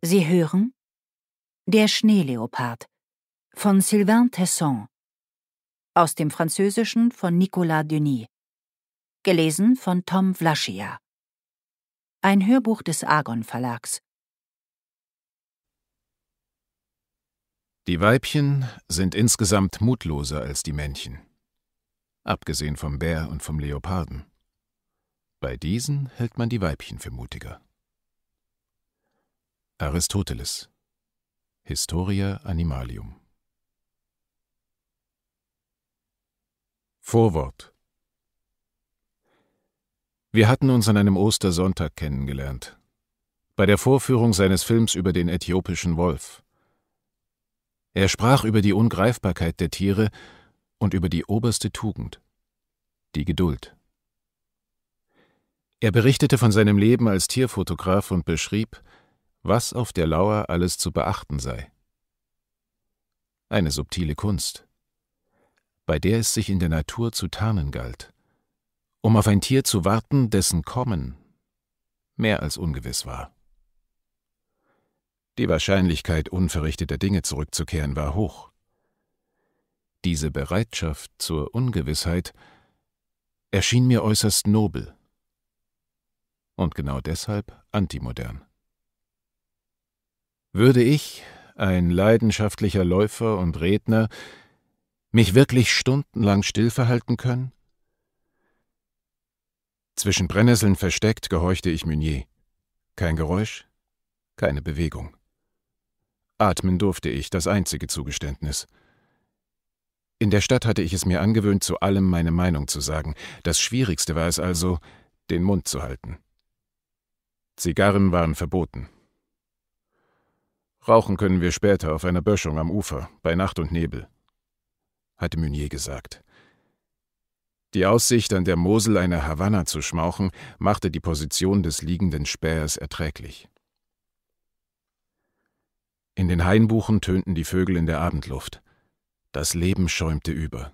Sie hören Der Schneeleopard von Sylvain Tesson aus dem Französischen von Nicolas Denis. Gelesen von Tom Vlaschia. Ein Hörbuch des Argon Verlags. Die Weibchen sind insgesamt mutloser als die Männchen, abgesehen vom Bär und vom Leoparden. Bei diesen hält man die Weibchen für mutiger. Aristoteles Historia Animalium Vorwort Wir hatten uns an einem Ostersonntag kennengelernt, bei der Vorführung seines Films über den äthiopischen Wolf. Er sprach über die Ungreifbarkeit der Tiere und über die oberste Tugend, die Geduld. Er berichtete von seinem Leben als Tierfotograf und beschrieb, was auf der Lauer alles zu beachten sei. Eine subtile Kunst, bei der es sich in der Natur zu tarnen galt, um auf ein Tier zu warten, dessen Kommen mehr als ungewiss war. Die Wahrscheinlichkeit unverrichteter Dinge zurückzukehren war hoch. Diese Bereitschaft zur Ungewissheit erschien mir äußerst nobel und genau deshalb antimodern. Würde ich, ein leidenschaftlicher Läufer und Redner, mich wirklich stundenlang still verhalten können? Zwischen Brennnesseln versteckt gehorchte ich Meunier. Kein Geräusch, keine Bewegung. Atmen durfte ich, das einzige Zugeständnis. In der Stadt hatte ich es mir angewöhnt, zu allem meine Meinung zu sagen. Das Schwierigste war es also, den Mund zu halten. Zigarren waren verboten. Rauchen können wir später auf einer Böschung am Ufer, bei Nacht und Nebel, hatte Meunier gesagt. Die Aussicht, an der Mosel eine Havanna zu schmauchen, machte die Position des liegenden Spähers erträglich. In den Hainbuchen tönten die Vögel in der Abendluft. Das Leben schäumte über.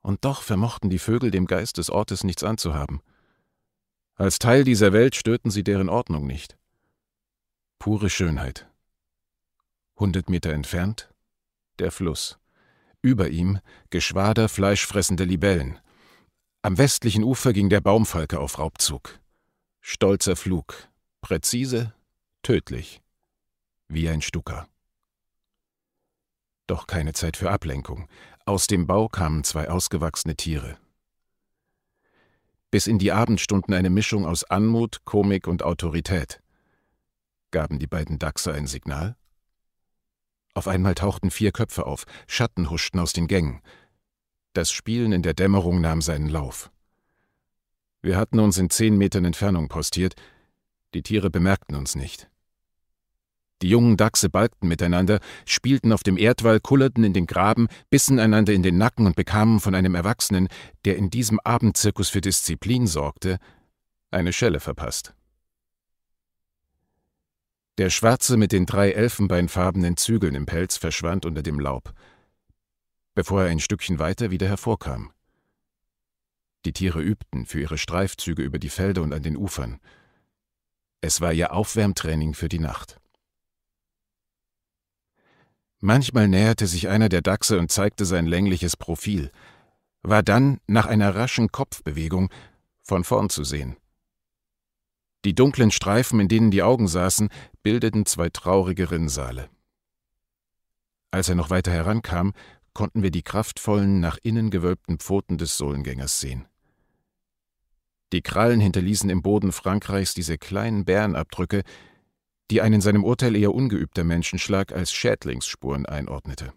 Und doch vermochten die Vögel dem Geist des Ortes nichts anzuhaben. Als Teil dieser Welt störten sie deren Ordnung nicht. Pure Schönheit, Hundert Meter entfernt der Fluss. Über ihm Geschwader fleischfressende Libellen. Am westlichen Ufer ging der Baumfalke auf Raubzug. Stolzer Flug, präzise, tödlich, wie ein Stucker. Doch keine Zeit für Ablenkung. Aus dem Bau kamen zwei ausgewachsene Tiere. Bis in die Abendstunden eine Mischung aus Anmut, Komik und Autorität. Gaben die beiden Dachse ein Signal? Auf einmal tauchten vier Köpfe auf, Schatten huschten aus den Gängen. Das Spielen in der Dämmerung nahm seinen Lauf. Wir hatten uns in zehn Metern Entfernung postiert, die Tiere bemerkten uns nicht. Die jungen Dachse balgten miteinander, spielten auf dem Erdwall, kullerten in den Graben, bissen einander in den Nacken und bekamen von einem Erwachsenen, der in diesem Abendzirkus für Disziplin sorgte, eine Schelle verpasst. Der schwarze mit den drei elfenbeinfarbenen Zügeln im Pelz verschwand unter dem Laub, bevor er ein Stückchen weiter wieder hervorkam. Die Tiere übten für ihre Streifzüge über die Felder und an den Ufern. Es war ihr Aufwärmtraining für die Nacht. Manchmal näherte sich einer der Dachse und zeigte sein längliches Profil, war dann nach einer raschen Kopfbewegung von vorn zu sehen. Die dunklen Streifen, in denen die Augen saßen, bildeten zwei traurige Rinnsale. Als er noch weiter herankam, konnten wir die kraftvollen, nach innen gewölbten Pfoten des Sohlengängers sehen. Die Krallen hinterließen im Boden Frankreichs diese kleinen Bärenabdrücke, die ein in seinem Urteil eher ungeübter Menschenschlag als Schädlingsspuren einordnete.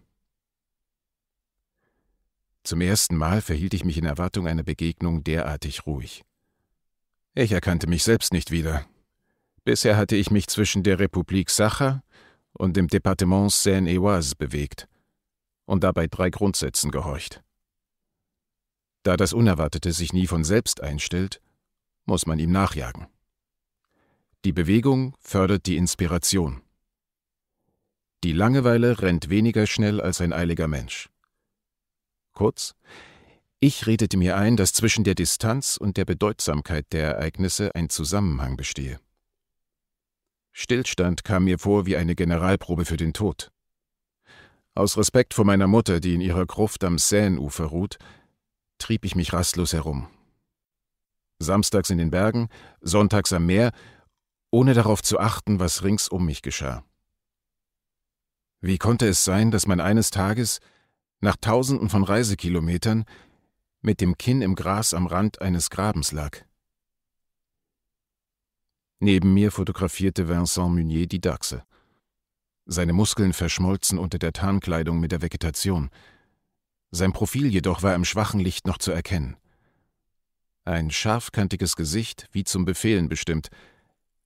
Zum ersten Mal verhielt ich mich in Erwartung einer Begegnung derartig ruhig. Ich erkannte mich selbst nicht wieder. Bisher hatte ich mich zwischen der Republik Sacha und dem Departement Seine-et-Oise bewegt und dabei drei Grundsätzen gehorcht. Da das Unerwartete sich nie von selbst einstellt, muss man ihm nachjagen. Die Bewegung fördert die Inspiration. Die Langeweile rennt weniger schnell als ein eiliger Mensch. Kurz, ich redete mir ein, dass zwischen der Distanz und der Bedeutsamkeit der Ereignisse ein Zusammenhang bestehe. Stillstand kam mir vor wie eine Generalprobe für den Tod. Aus Respekt vor meiner Mutter, die in ihrer Gruft am Seineufer ruht, trieb ich mich rastlos herum. Samstags in den Bergen, sonntags am Meer, ohne darauf zu achten, was rings um mich geschah. Wie konnte es sein, dass man eines Tages, nach Tausenden von Reisekilometern, mit dem Kinn im Gras am Rand eines Grabens lag. Neben mir fotografierte Vincent Munier die Dachse. Seine Muskeln verschmolzen unter der Tarnkleidung mit der Vegetation. Sein Profil jedoch war im schwachen Licht noch zu erkennen. Ein scharfkantiges Gesicht, wie zum Befehlen bestimmt,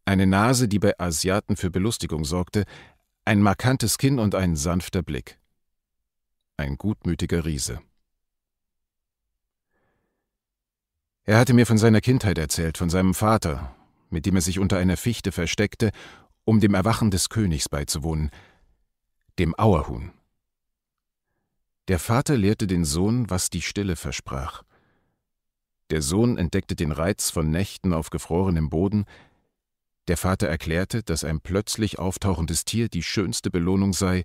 eine Nase, die bei Asiaten für Belustigung sorgte, ein markantes Kinn und ein sanfter Blick. Ein gutmütiger Riese. Er hatte mir von seiner Kindheit erzählt, von seinem Vater, mit dem er sich unter einer Fichte versteckte, um dem Erwachen des Königs beizuwohnen, dem Auerhuhn. Der Vater lehrte den Sohn, was die Stille versprach. Der Sohn entdeckte den Reiz von Nächten auf gefrorenem Boden, der Vater erklärte, dass ein plötzlich auftauchendes Tier die schönste Belohnung sei,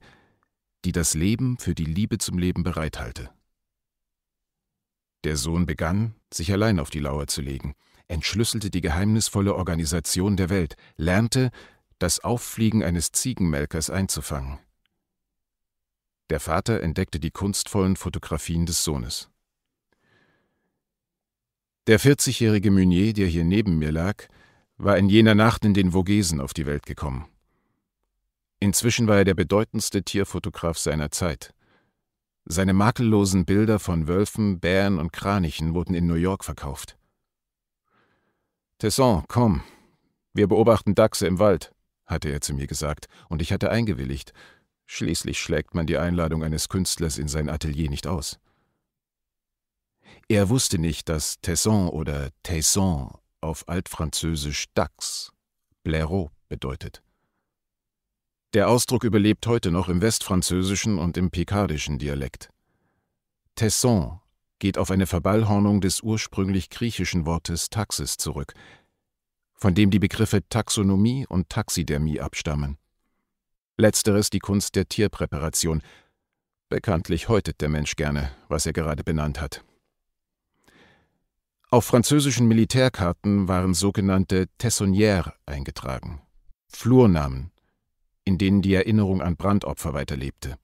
die das Leben für die Liebe zum Leben bereithalte. Der Sohn begann, sich allein auf die Lauer zu legen, entschlüsselte die geheimnisvolle Organisation der Welt, lernte, das Auffliegen eines Ziegenmelkers einzufangen. Der Vater entdeckte die kunstvollen Fotografien des Sohnes. Der 40-jährige Meunier, der hier neben mir lag, war in jener Nacht in den Vogesen auf die Welt gekommen. Inzwischen war er der bedeutendste Tierfotograf seiner Zeit. Seine makellosen Bilder von Wölfen, Bären und Kranichen wurden in New York verkauft. Tesson, komm. Wir beobachten Dachse im Wald, hatte er zu mir gesagt, und ich hatte eingewilligt. Schließlich schlägt man die Einladung eines Künstlers in sein Atelier nicht aus. Er wusste nicht, dass Tesson oder Tesson auf Altfranzösisch Dachs, Blaireau, bedeutet. Der Ausdruck überlebt heute noch im westfranzösischen und im pikardischen Dialekt. Tesson geht auf eine Verballhornung des ursprünglich griechischen Wortes Taxis zurück, von dem die Begriffe Taxonomie und Taxidermie abstammen. Letzteres die Kunst der Tierpräparation. Bekanntlich häutet der Mensch gerne, was er gerade benannt hat. Auf französischen Militärkarten waren sogenannte Tessonnières eingetragen, Flurnamen in denen die Erinnerung an Brandopfer weiterlebte.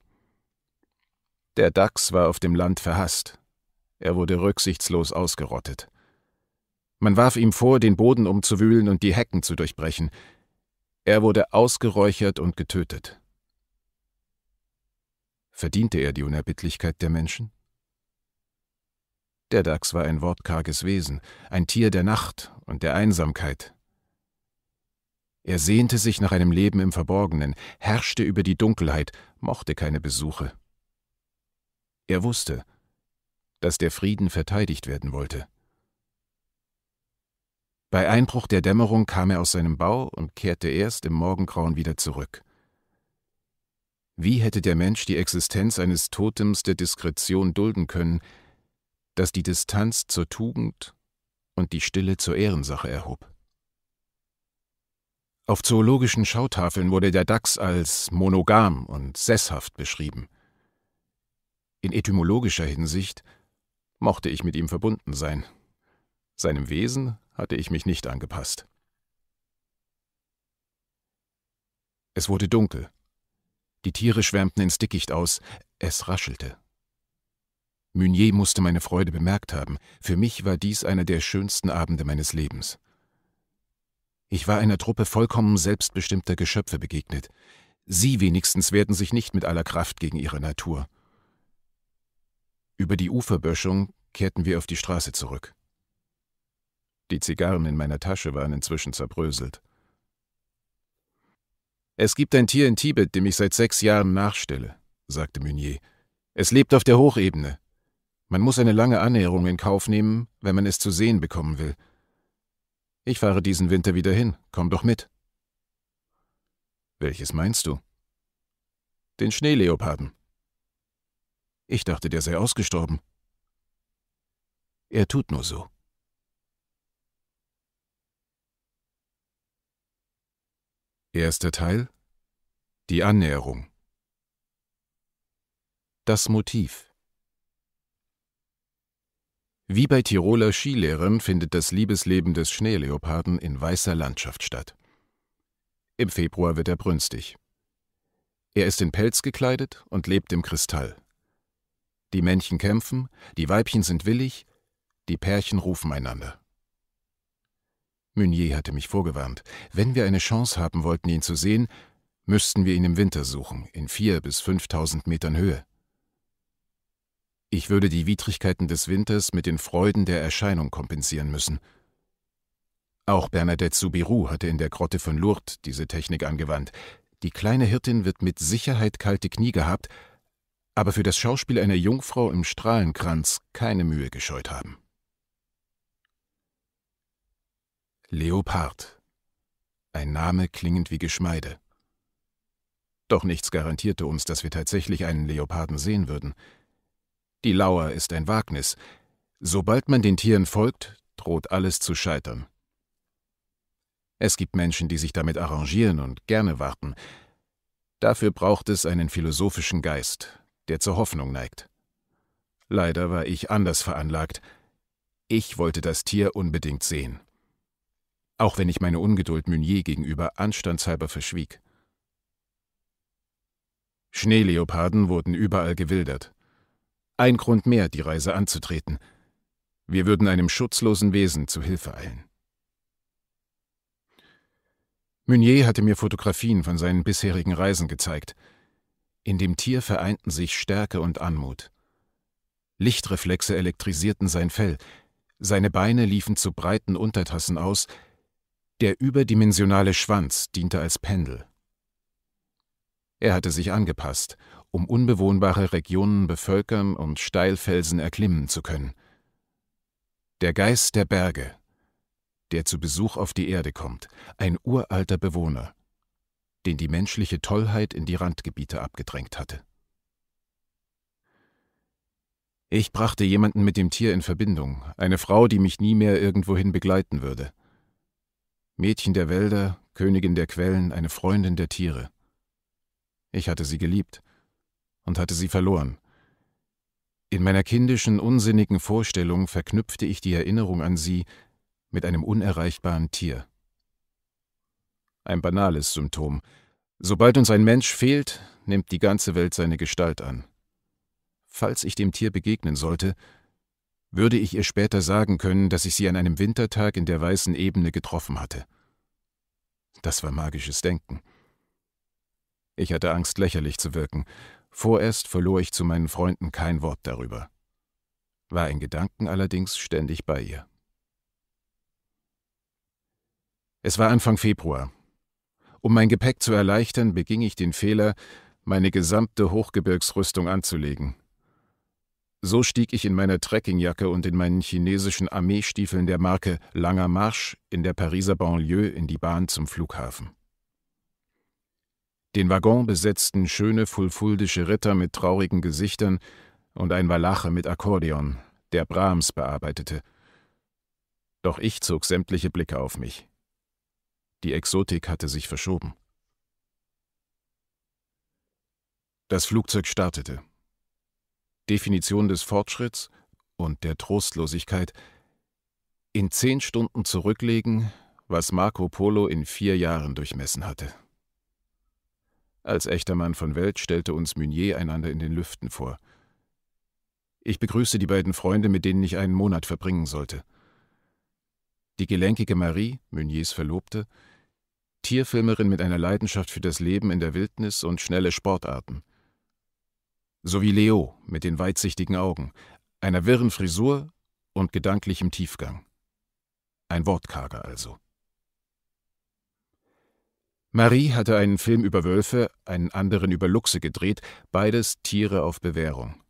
Der Dachs war auf dem Land verhasst. Er wurde rücksichtslos ausgerottet. Man warf ihm vor, den Boden umzuwühlen und die Hecken zu durchbrechen. Er wurde ausgeräuchert und getötet. Verdiente er die Unerbittlichkeit der Menschen? Der Dachs war ein wortkarges Wesen, ein Tier der Nacht und der Einsamkeit, er sehnte sich nach einem Leben im Verborgenen, herrschte über die Dunkelheit, mochte keine Besuche. Er wusste, dass der Frieden verteidigt werden wollte. Bei Einbruch der Dämmerung kam er aus seinem Bau und kehrte erst im Morgengrauen wieder zurück. Wie hätte der Mensch die Existenz eines Totems der Diskretion dulden können, das die Distanz zur Tugend und die Stille zur Ehrensache erhob? Auf zoologischen Schautafeln wurde der Dachs als monogam und sesshaft beschrieben. In etymologischer Hinsicht mochte ich mit ihm verbunden sein. Seinem Wesen hatte ich mich nicht angepasst. Es wurde dunkel. Die Tiere schwärmten ins Dickicht aus, es raschelte. Meunier musste meine Freude bemerkt haben. Für mich war dies einer der schönsten Abende meines Lebens. Ich war einer Truppe vollkommen selbstbestimmter Geschöpfe begegnet. Sie wenigstens werden sich nicht mit aller Kraft gegen ihre Natur. Über die Uferböschung kehrten wir auf die Straße zurück. Die Zigarren in meiner Tasche waren inzwischen zerbröselt. Es gibt ein Tier in Tibet, dem ich seit sechs Jahren nachstelle, sagte Meunier. Es lebt auf der Hochebene. Man muss eine lange Annäherung in Kauf nehmen, wenn man es zu sehen bekommen will – ich fahre diesen Winter wieder hin, komm doch mit. Welches meinst du? Den Schneeleoparden. Ich dachte, der sei ausgestorben. Er tut nur so. Erster Teil Die Annäherung Das Motiv wie bei Tiroler Skilehrern findet das Liebesleben des Schneeleoparden in weißer Landschaft statt. Im Februar wird er brünstig. Er ist in Pelz gekleidet und lebt im Kristall. Die Männchen kämpfen, die Weibchen sind willig, die Pärchen rufen einander. Meunier hatte mich vorgewarnt, wenn wir eine Chance haben wollten, ihn zu sehen, müssten wir ihn im Winter suchen, in vier bis fünftausend Metern Höhe. Ich würde die Widrigkeiten des Winters mit den Freuden der Erscheinung kompensieren müssen. Auch Bernadette Soubirou hatte in der Grotte von Lourdes diese Technik angewandt. Die kleine Hirtin wird mit Sicherheit kalte Knie gehabt, aber für das Schauspiel einer Jungfrau im Strahlenkranz keine Mühe gescheut haben. Leopard. Ein Name klingend wie Geschmeide. Doch nichts garantierte uns, dass wir tatsächlich einen Leoparden sehen würden – die Lauer ist ein Wagnis. Sobald man den Tieren folgt, droht alles zu scheitern. Es gibt Menschen, die sich damit arrangieren und gerne warten. Dafür braucht es einen philosophischen Geist, der zur Hoffnung neigt. Leider war ich anders veranlagt. Ich wollte das Tier unbedingt sehen. Auch wenn ich meine Ungeduld Meunier gegenüber anstandshalber verschwieg. Schneeleoparden wurden überall gewildert. Ein Grund mehr, die Reise anzutreten. Wir würden einem schutzlosen Wesen zu Hilfe eilen. Meunier hatte mir Fotografien von seinen bisherigen Reisen gezeigt. In dem Tier vereinten sich Stärke und Anmut. Lichtreflexe elektrisierten sein Fell, seine Beine liefen zu breiten Untertassen aus, der überdimensionale Schwanz diente als Pendel. Er hatte sich angepasst um unbewohnbare Regionen bevölkern und Steilfelsen erklimmen zu können. Der Geist der Berge, der zu Besuch auf die Erde kommt, ein uralter Bewohner, den die menschliche Tollheit in die Randgebiete abgedrängt hatte. Ich brachte jemanden mit dem Tier in Verbindung, eine Frau, die mich nie mehr irgendwohin begleiten würde. Mädchen der Wälder, Königin der Quellen, eine Freundin der Tiere. Ich hatte sie geliebt, und hatte sie verloren. In meiner kindischen, unsinnigen Vorstellung verknüpfte ich die Erinnerung an sie mit einem unerreichbaren Tier. Ein banales Symptom. Sobald uns ein Mensch fehlt, nimmt die ganze Welt seine Gestalt an. Falls ich dem Tier begegnen sollte, würde ich ihr später sagen können, dass ich sie an einem Wintertag in der weißen Ebene getroffen hatte. Das war magisches Denken. Ich hatte Angst, lächerlich zu wirken, Vorerst verlor ich zu meinen Freunden kein Wort darüber, war in Gedanken allerdings ständig bei ihr. Es war Anfang Februar. Um mein Gepäck zu erleichtern, beging ich den Fehler, meine gesamte Hochgebirgsrüstung anzulegen. So stieg ich in meiner Trekkingjacke und in meinen chinesischen Armeestiefeln der Marke Langer Marsch in der Pariser Banlieue in die Bahn zum Flughafen. Den Waggon besetzten schöne fulfuldische Ritter mit traurigen Gesichtern und ein Walache mit Akkordeon, der Brahms bearbeitete. Doch ich zog sämtliche Blicke auf mich. Die Exotik hatte sich verschoben. Das Flugzeug startete. Definition des Fortschritts und der Trostlosigkeit. In zehn Stunden zurücklegen, was Marco Polo in vier Jahren durchmessen hatte. Als echter Mann von Welt stellte uns Meunier einander in den Lüften vor. Ich begrüßte die beiden Freunde, mit denen ich einen Monat verbringen sollte. Die gelenkige Marie, Meuniers Verlobte, Tierfilmerin mit einer Leidenschaft für das Leben in der Wildnis und schnelle Sportarten. Sowie Leo mit den weitsichtigen Augen, einer wirren Frisur und gedanklichem Tiefgang. Ein Wortkarger also. Marie hatte einen Film über Wölfe, einen anderen über Luchse gedreht, beides Tiere auf Bewährung.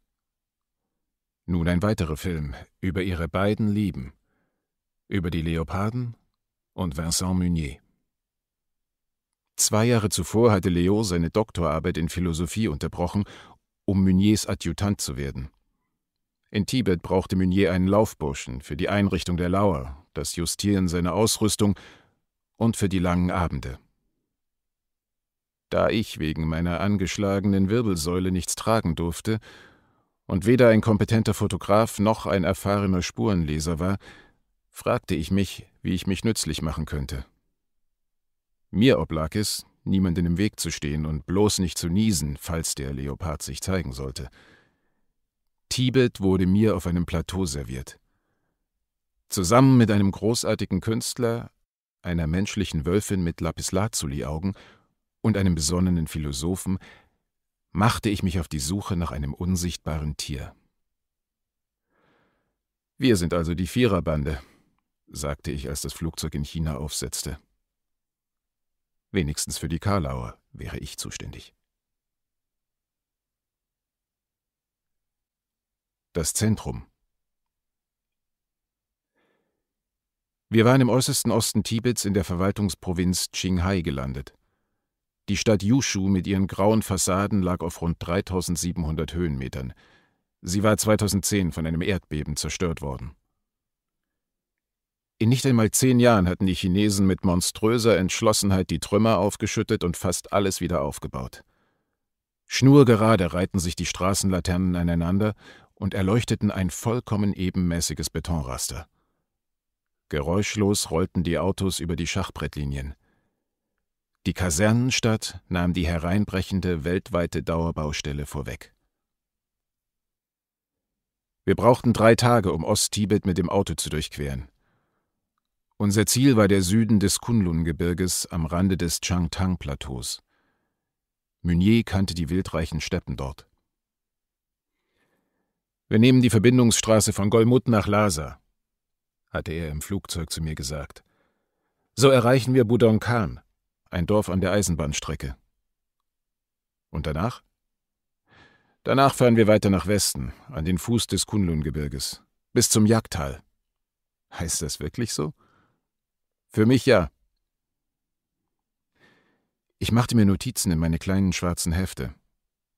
Nun ein weiterer Film über ihre beiden Lieben, über die Leoparden und Vincent Munier. Zwei Jahre zuvor hatte Leo seine Doktorarbeit in Philosophie unterbrochen, um Muniers Adjutant zu werden. In Tibet brauchte Meunier einen Laufburschen für die Einrichtung der Lauer, das Justieren seiner Ausrüstung und für die langen Abende da ich wegen meiner angeschlagenen Wirbelsäule nichts tragen durfte und weder ein kompetenter Fotograf noch ein erfahrener Spurenleser war, fragte ich mich, wie ich mich nützlich machen könnte. Mir oblag es, niemanden im Weg zu stehen und bloß nicht zu niesen, falls der Leopard sich zeigen sollte. Tibet wurde mir auf einem Plateau serviert. Zusammen mit einem großartigen Künstler, einer menschlichen Wölfin mit Lapislazuli-Augen und einem besonnenen Philosophen machte ich mich auf die Suche nach einem unsichtbaren Tier. Wir sind also die Viererbande, sagte ich, als das Flugzeug in China aufsetzte. Wenigstens für die Karlauer wäre ich zuständig. Das Zentrum. Wir waren im äußersten Osten Tibets in der Verwaltungsprovinz Qinghai gelandet. Die Stadt Yushu mit ihren grauen Fassaden lag auf rund 3700 Höhenmetern. Sie war 2010 von einem Erdbeben zerstört worden. In nicht einmal zehn Jahren hatten die Chinesen mit monströser Entschlossenheit die Trümmer aufgeschüttet und fast alles wieder aufgebaut. Schnurgerade reihten sich die Straßenlaternen aneinander und erleuchteten ein vollkommen ebenmäßiges Betonraster. Geräuschlos rollten die Autos über die Schachbrettlinien. Die Kasernenstadt nahm die hereinbrechende weltweite Dauerbaustelle vorweg. Wir brauchten drei Tage, um Osttibet mit dem Auto zu durchqueren. Unser Ziel war der Süden des Kunlun-Gebirges am Rande des Changtang-Plateaus. Meunier kannte die wildreichen Steppen dort. Wir nehmen die Verbindungsstraße von Golmud nach Lhasa, hatte er im Flugzeug zu mir gesagt. So erreichen wir Budongkan ein Dorf an der Eisenbahnstrecke. Und danach? Danach fahren wir weiter nach Westen, an den Fuß des Kunlun-Gebirges, bis zum Jagdtal. Heißt das wirklich so? Für mich ja. Ich machte mir Notizen in meine kleinen schwarzen Hefte.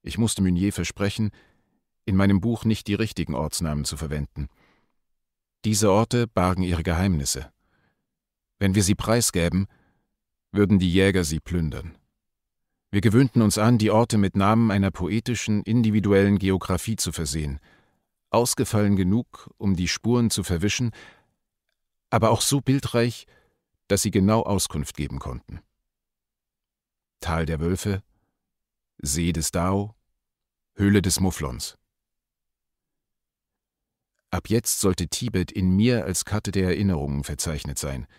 Ich musste Meunier versprechen, in meinem Buch nicht die richtigen Ortsnamen zu verwenden. Diese Orte bargen ihre Geheimnisse. Wenn wir sie preisgäben, würden die Jäger sie plündern. Wir gewöhnten uns an, die Orte mit Namen einer poetischen, individuellen Geographie zu versehen, ausgefallen genug, um die Spuren zu verwischen, aber auch so bildreich, dass sie genau Auskunft geben konnten. Tal der Wölfe, See des Dao, Höhle des Mufflons. Ab jetzt sollte Tibet in mir als Karte der Erinnerungen verzeichnet sein –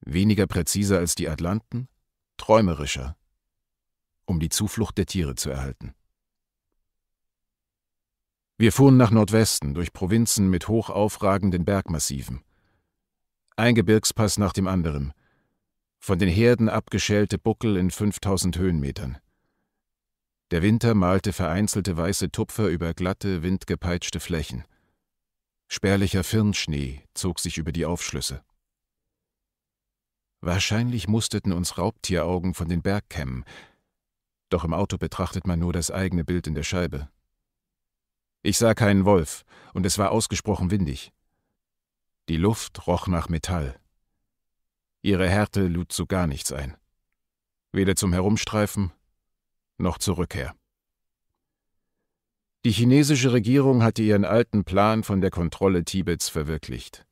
weniger präziser als die Atlanten, träumerischer, um die Zuflucht der Tiere zu erhalten. Wir fuhren nach Nordwesten durch Provinzen mit hoch aufragenden Bergmassiven. Ein Gebirgspass nach dem anderen, von den Herden abgeschälte Buckel in 5000 Höhenmetern. Der Winter malte vereinzelte weiße Tupfer über glatte, windgepeitschte Flächen. Spärlicher Firnschnee zog sich über die Aufschlüsse. Wahrscheinlich musterten uns Raubtieraugen von den Bergkämmen, doch im Auto betrachtet man nur das eigene Bild in der Scheibe. Ich sah keinen Wolf, und es war ausgesprochen windig. Die Luft roch nach Metall. Ihre Härte lud zu gar nichts ein. Weder zum Herumstreifen noch zur Rückkehr. Die chinesische Regierung hatte ihren alten Plan von der Kontrolle Tibets verwirklicht.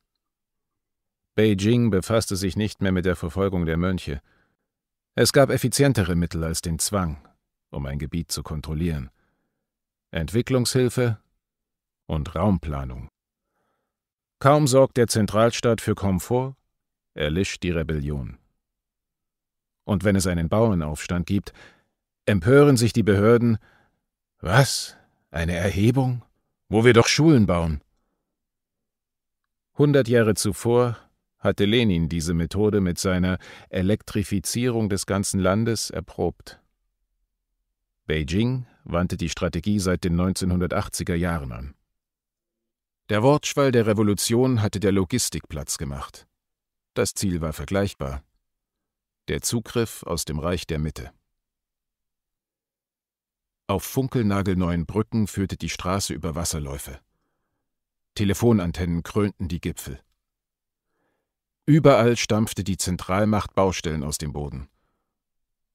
Beijing befasste sich nicht mehr mit der Verfolgung der Mönche. Es gab effizientere Mittel als den Zwang, um ein Gebiet zu kontrollieren. Entwicklungshilfe und Raumplanung. Kaum sorgt der Zentralstaat für Komfort, erlischt die Rebellion. Und wenn es einen Bauernaufstand gibt, empören sich die Behörden Was? Eine Erhebung? Wo wir doch Schulen bauen. Hundert Jahre zuvor hatte Lenin diese Methode mit seiner Elektrifizierung des ganzen Landes erprobt. Beijing wandte die Strategie seit den 1980er Jahren an. Der Wortschwall der Revolution hatte der Logistik Platz gemacht. Das Ziel war vergleichbar. Der Zugriff aus dem Reich der Mitte. Auf funkelnagelneuen Brücken führte die Straße über Wasserläufe. Telefonantennen krönten die Gipfel. Überall stampfte die Zentralmacht Baustellen aus dem Boden.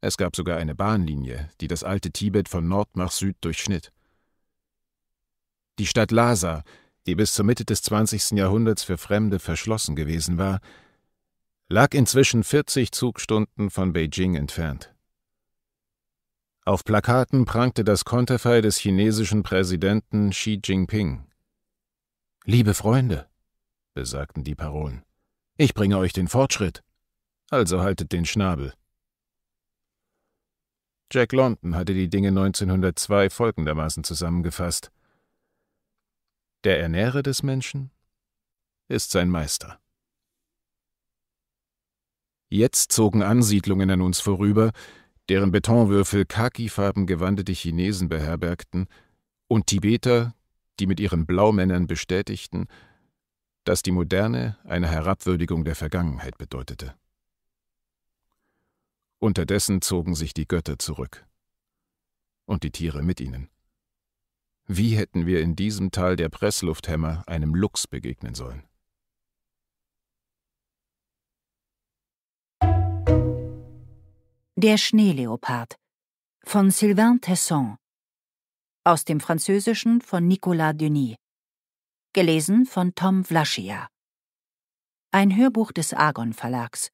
Es gab sogar eine Bahnlinie, die das alte Tibet von Nord nach Süd durchschnitt. Die Stadt Lhasa, die bis zur Mitte des 20. Jahrhunderts für Fremde verschlossen gewesen war, lag inzwischen 40 Zugstunden von Beijing entfernt. Auf Plakaten prangte das Konterfei des chinesischen Präsidenten Xi Jinping. Liebe Freunde, besagten die Parolen. Ich bringe euch den Fortschritt. Also haltet den Schnabel. Jack London hatte die Dinge 1902 folgendermaßen zusammengefasst. Der Ernährer des Menschen ist sein Meister. Jetzt zogen Ansiedlungen an uns vorüber, deren Betonwürfel khakifarben gewandete Chinesen beherbergten und Tibeter, die mit ihren Blaumännern bestätigten, dass die Moderne eine Herabwürdigung der Vergangenheit bedeutete. Unterdessen zogen sich die Götter zurück. Und die Tiere mit ihnen. Wie hätten wir in diesem Tal der Presslufthämmer einem Luchs begegnen sollen? Der Schneeleopard von Sylvain Tesson aus dem Französischen von Nicolas Denis Gelesen von Tom Vlaschia. Ein Hörbuch des Argon Verlags.